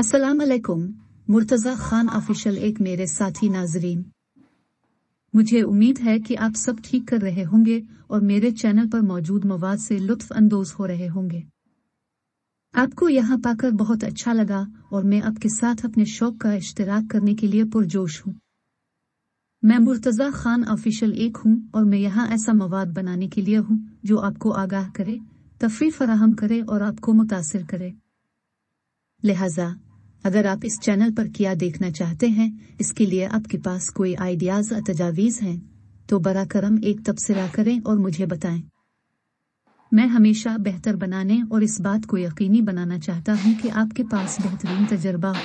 असलकुम मुर्तज़ा खान ऑफिशियल एक मेरे साथी नाजरीन मुझे उम्मीद है कि आप सब ठीक कर रहे होंगे और मेरे चैनल पर मौजूद मवाद से लुत्फ अंदोज हो रहे होंगे आपको यहाँ पाकर बहुत अच्छा लगा और मैं आपके साथ अपने शौक का इश्तराक करने के लिए पुरजोश हूँ मैं मुर्तज़ा खान ऑफिशियल एक हूँ और मैं यहाँ ऐसा मवाद बनाने के लिए हूँ जो आपको आगाह करे तफरी फराहम करे और आपको मुतासर करे लिहाजा अगर आप इस चैनल पर क्या देखना चाहते हैं इसके लिए आपके पास कोई आइडियाज या तजावीज़ हैं तो बरा करम एक तबसरा करें और मुझे बताएं मैं हमेशा बेहतर बनाने और इस बात को यकीनी बनाना चाहता हूं कि आपके पास बेहतरीन तजर्बा हो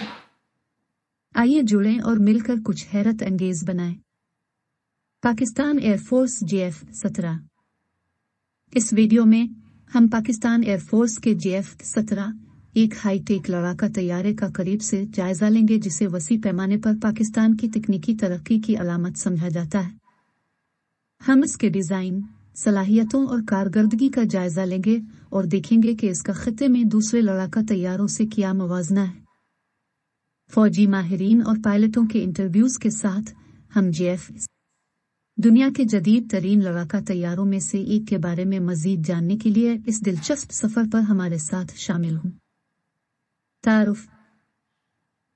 आइए जुड़ें और मिलकर कुछ हैरत अंगेज बनाए पाकिस्तान एयरफोर्स एफ सत्रह इस वीडियो में हम पाकिस्तान एयरफोर्स के एफ सत्रह एक हाईटेक लड़ाका तैयारे का करीब से जायजा लेंगे जिसे वसी पैमाने पर पाकिस्तान की तकनीकी तरक्की की अलामत समझा जाता है हम इसके डिज़ाइन सलाहियतों और कारदगी का जायजा लेंगे और देखेंगे कि इसका खत्े में दूसरे लड़ाका तैयारों से क्या मुवजना है फौजी माहरीन और पायलटों के इंटरव्यूज के साथ हम जेएफ दुनिया के जदीद तरीन लड़ाका तैयारों में से एक के बारे में मजीद जानने के लिए इस दिलचस्प सफर पर हमारे साथ शामिल हूँ तारुफ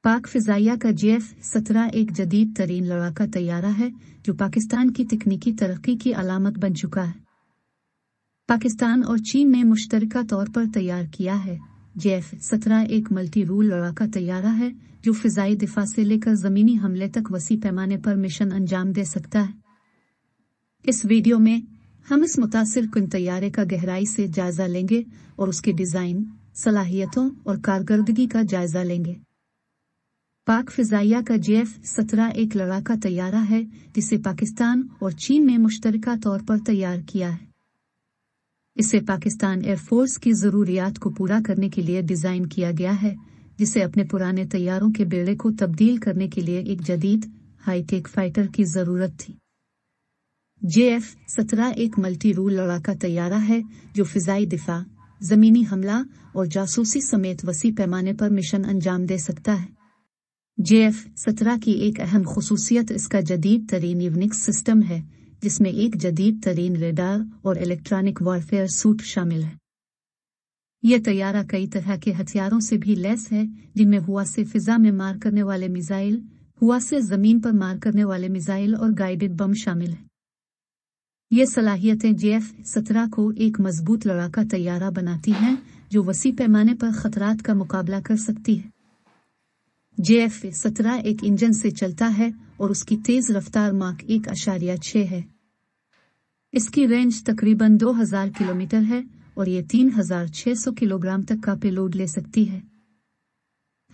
पाक फिजाइया का एफ सत्रह एक जदीद तरीन लड़ाका तैयारा है जो पाकिस्तान की तकनीकी तरक्की की अलामत बन चुका है पाकिस्तान और चीन ने मुश्तर तौर पर तैयार किया है एफ सत्रह एक मल्टी रूल लड़ाका तैयारा है जो फिजाई दिफा से लेकर जमीनी हमले तक वसी पैमाने पर मिशन अंजाम दे सकता है इस वीडियो में हम इस मुतासर कन तैयारे का गहराई से जायजा लेंगे और उसके डिज़ाइन सलाहियतों और कारकर्दगी का जायजा लेंगे पाक फिजाइया का जे एफ सत्रह एक लड़ाका तैयारा है जिसे पाकिस्तान और चीन ने मुश्तर तौर पर तैयार किया है इसे पाकिस्तान एयरफोर्स की ज़रूरियात को पूरा करने के लिए डिज़ाइन किया गया है जिसे अपने पुराने तैयारों के बेड़े को तब्दील करने के लिए एक जदीद हाईटेक फाइटर की ज़रूरत थी जे एफ सत्रह एक मल्टी रूल लड़ाका तैयारा है जो फिजाई दिफा जमीनी हमला और जासूसी समेत वसी पैमाने पर मिशन अंजाम दे सकता है जे एफ सत्रह की एक अहम खसूसियत इसका जदीद तरीन यूनिक्स सिस्टम है जिसमें एक जदीद तरीन रेडार और इलेक्ट्रॉनिक वॉरफेयर सूट शामिल है यह तैयारा कई तरह के हथियारों से भी लैस है जिनमें हुआ से फिजा में मार करने वाले मिजाइल हुआ से जमीन पर मार करने वाले मिजाइल और गाइडेड बम शामिल हैं ये सलाहियतें एफ सत्रह को एक मजबूत लड़ाका तैयारा बनाती हैं जो वसी पैमाने पर खतरात का मुकाबला कर सकती है जे एफ सत्रह एक इंजन से चलता है और उसकी तेज रफ्तार मार्क एक अशारिया छः है इसकी रेंज तकरीबन 2000 किलोमीटर है और ये 3600 किलोग्राम तक का पेलोड ले सकती है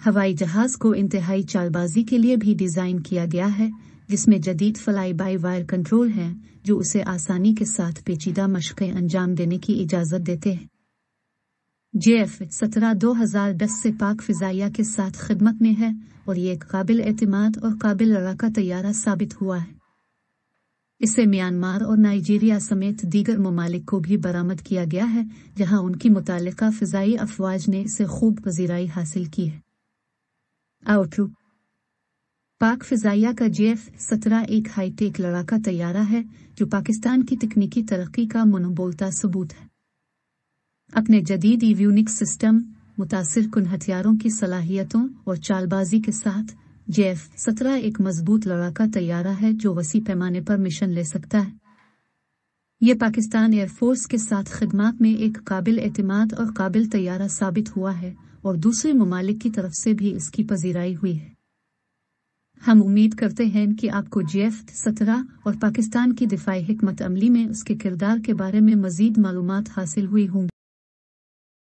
हवाई जहाज को इंतहाई चालबाजी के लिए भी डिजाइन किया गया है जिसमें जदीद फ्लाई बाई वायर कंट्रोल है जो उसे आसानी के साथ पेचीदा मशक़ें अंजाम देने की इजाज़त देते हैं जे एफ सत्रह दो हजार दस से पाक फिजाइया के साथ खिदमत में है और ये एक काबिल एतम और काबिल लड़ाका तैयारा साबित हुआ है इसे म्यांमार और नाइजीरिया समेत दीगर ममालिक को भी बरामद किया गया है जहां उनकी मुतल फिजाई अफवाज ने इसे खूब पजीराई हासिल की है आउटलुक पाक फिजाइया का एफ सत्रह एक हाईटेक लड़ाका तैयारा है जो पाकिस्तान की तकनीकी तरक्की का मनोबोलता सबूत है अपने जदीद ईव्यूनिक सिस्टम मुतासर कन हथियारों की सलाहियतों और चालबाजी के साथ जे एफ सत्रह एक मजबूत लड़ाका तैयारा है जो वसी पैमाने पर मिशन ले सकता है ये पाकिस्तान एयरफोर्स के साथ खदमात में एक काबिल एतमाद और काबिल तैयारा साबित हुआ है और दूसरे ममालिक की तरफ से भी इसकी पजीराई हुई है हम उम्मीद करते हैं कि आपको जीएफ सत्रह और पाकिस्तान की दिफाई हमत अमली में उसके किरदार के बारे में मजीद मालूम हासिल हुई होंगी